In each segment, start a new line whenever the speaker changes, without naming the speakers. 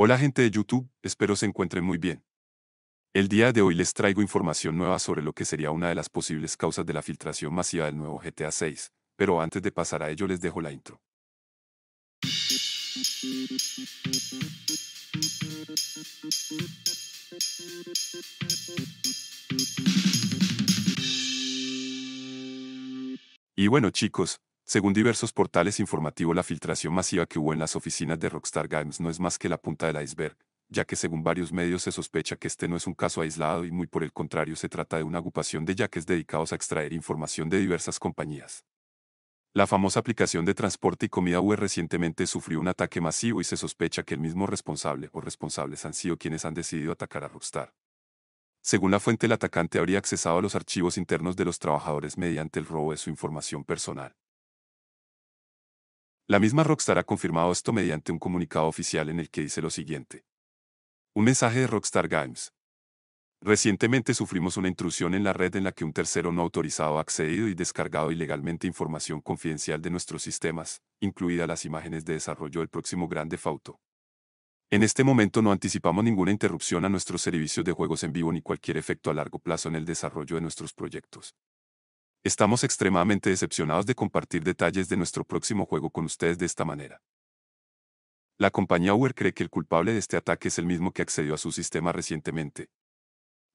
Hola gente de YouTube, espero se encuentren muy bien. El día de hoy les traigo información nueva sobre lo que sería una de las posibles causas de la filtración masiva del nuevo GTA 6, pero antes de pasar a ello les dejo la intro. Y bueno chicos, según diversos portales informativos, la filtración masiva que hubo en las oficinas de Rockstar Games no es más que la punta del iceberg, ya que según varios medios se sospecha que este no es un caso aislado y muy por el contrario se trata de una agrupación de yaques dedicados a extraer información de diversas compañías. La famosa aplicación de transporte y comida web recientemente sufrió un ataque masivo y se sospecha que el mismo responsable o responsables han sido quienes han decidido atacar a Rockstar. Según la fuente, el atacante habría accesado a los archivos internos de los trabajadores mediante el robo de su información personal. La misma Rockstar ha confirmado esto mediante un comunicado oficial en el que dice lo siguiente. Un mensaje de Rockstar Games. Recientemente sufrimos una intrusión en la red en la que un tercero no autorizado ha accedido y descargado ilegalmente información confidencial de nuestros sistemas, incluidas las imágenes de desarrollo del próximo grande Fauto. En este momento no anticipamos ninguna interrupción a nuestros servicios de juegos en vivo ni cualquier efecto a largo plazo en el desarrollo de nuestros proyectos. Estamos extremadamente decepcionados de compartir detalles de nuestro próximo juego con ustedes de esta manera. La compañía Uber cree que el culpable de este ataque es el mismo que accedió a su sistema recientemente.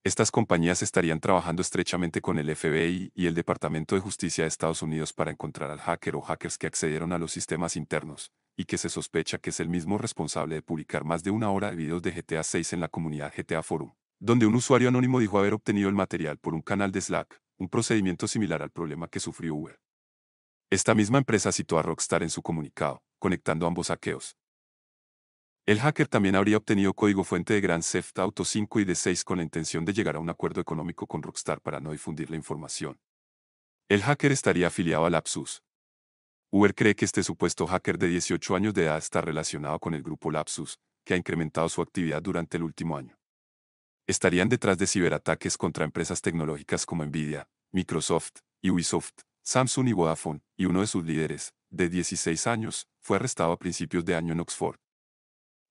Estas compañías estarían trabajando estrechamente con el FBI y el Departamento de Justicia de Estados Unidos para encontrar al hacker o hackers que accedieron a los sistemas internos, y que se sospecha que es el mismo responsable de publicar más de una hora de videos de GTA 6 en la comunidad GTA Forum, donde un usuario anónimo dijo haber obtenido el material por un canal de Slack un procedimiento similar al problema que sufrió Uber. Esta misma empresa citó a Rockstar en su comunicado, conectando ambos saqueos. El hacker también habría obtenido código fuente de Grand Theft Auto 5 y de 6 con la intención de llegar a un acuerdo económico con Rockstar para no difundir la información. El hacker estaría afiliado a Lapsus. Uber cree que este supuesto hacker de 18 años de edad está relacionado con el grupo Lapsus, que ha incrementado su actividad durante el último año. Estarían detrás de ciberataques contra empresas tecnológicas como Nvidia, Microsoft, Ubisoft, Samsung y Vodafone, y uno de sus líderes, de 16 años, fue arrestado a principios de año en Oxford.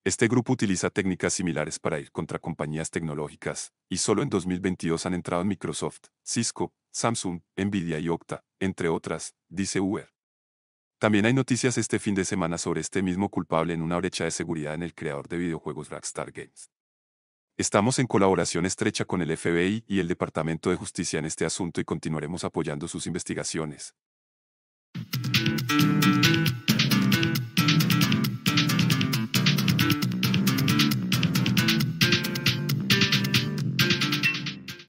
Este grupo utiliza técnicas similares para ir contra compañías tecnológicas, y solo en 2022 han entrado Microsoft, Cisco, Samsung, Nvidia y Okta, entre otras, dice Uber. También hay noticias este fin de semana sobre este mismo culpable en una brecha de seguridad en el creador de videojuegos Rockstar Games. Estamos en colaboración estrecha con el FBI y el Departamento de Justicia en este asunto y continuaremos apoyando sus investigaciones.